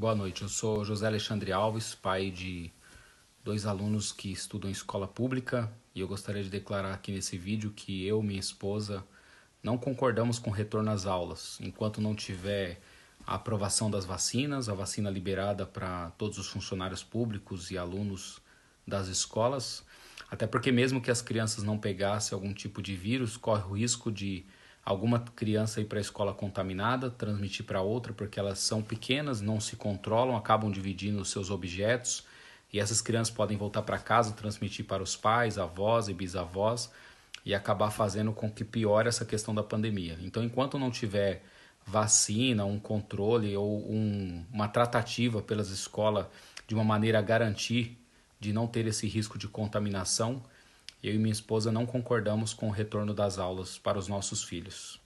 Boa noite, eu sou José Alexandre Alves, pai de dois alunos que estudam em escola pública e eu gostaria de declarar aqui nesse vídeo que eu e minha esposa não concordamos com retorno às aulas enquanto não tiver a aprovação das vacinas, a vacina liberada para todos os funcionários públicos e alunos das escolas, até porque mesmo que as crianças não pegassem algum tipo de vírus, corre o risco de alguma criança ir para a escola contaminada, transmitir para outra, porque elas são pequenas, não se controlam, acabam dividindo os seus objetos, e essas crianças podem voltar para casa, transmitir para os pais, avós e bisavós, e acabar fazendo com que piore essa questão da pandemia. Então, enquanto não tiver vacina, um controle ou um, uma tratativa pelas escolas de uma maneira a garantir de não ter esse risco de contaminação, eu e minha esposa não concordamos com o retorno das aulas para os nossos filhos.